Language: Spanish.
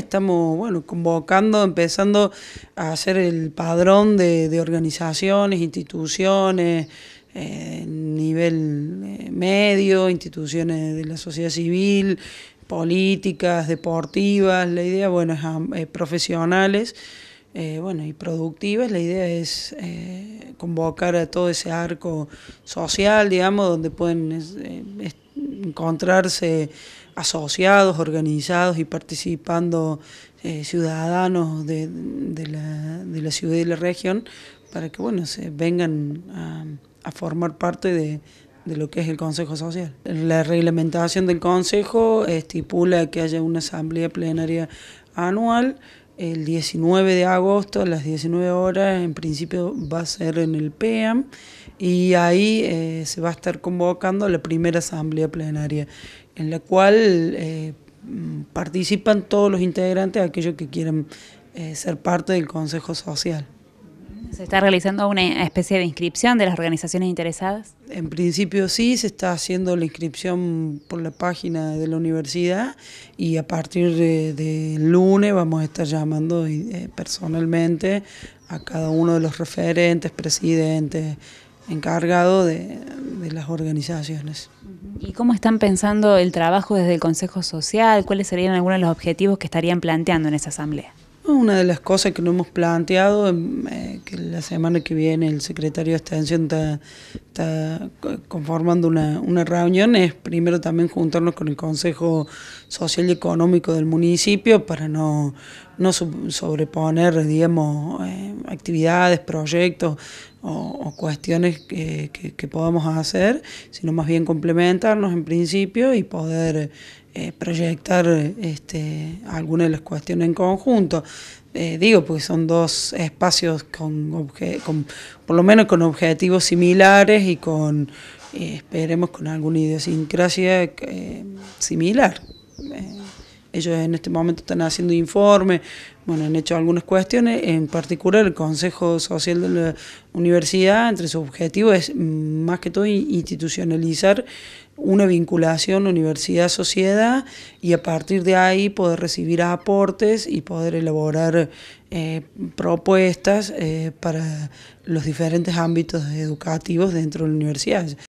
estamos bueno, convocando, empezando a hacer el padrón de, organizaciones, instituciones, eh, nivel eh, medio, instituciones de la sociedad civil, políticas, deportivas, la idea, bueno, es profesionales. Eh, bueno, y productivas. La idea es convocar a todo ese arco social, digamos, donde pueden encontrarse asociados, organizados y participando eh, ciudadanos de, la, ciudad y la región para que bueno, se vengan a, formar parte de, de lo que es el Consejo Social. La reglamentación del Consejo estipula que haya una asamblea plenaria anual el 19 de agosto a las 19 horas, en principio va a ser en el PEAM, y ahí eh, se va a estar convocando la primera asamblea plenaria, en la cual eh, participan todos los integrantes, aquellos que quieren eh, ser parte del Consejo Social. ¿Se está realizando una especie de inscripción de las organizaciones interesadas? En principio sí, se está haciendo la inscripción por la página de la universidad y a partir del de lunes vamos a estar llamando eh, personalmente a cada uno de los referentes, presidentes, encargados de las organizaciones. ¿Y cómo están pensando el trabajo desde el Consejo Social? ¿Cuáles serían algunos de los objetivos que estarían planteando en esa asamblea? Una de las cosas que no hemos planteado, em, eh, que la semana que viene el secretario de Extensión está, conformando una, reunión, es primero también juntarnos con el Consejo Social y Económico del municipio para no, sobreponer, digamos, eh, actividades, proyectos o, cuestiones que, que, podamos hacer, sino más bien complementarnos en principio y poder eh, proyectar este, algunas de las cuestiones en conjunto. Eh, digo, pues son dos espacios con, con, por lo menos con objetivos similares y con, eh, esperemos, con alguna idiosincrasia similar ellos en este momento están haciendo informes, bueno, han hecho algunas cuestiones, en particular el Consejo Social de la Universidad, entre sus objetivos es mm, más que todo institucionalizar una vinculación universidad-sociedad y a partir de ahí poder recibir aportes y poder elaborar eh, propuestas eh, para los diferentes ámbitos educativos dentro de la universidad.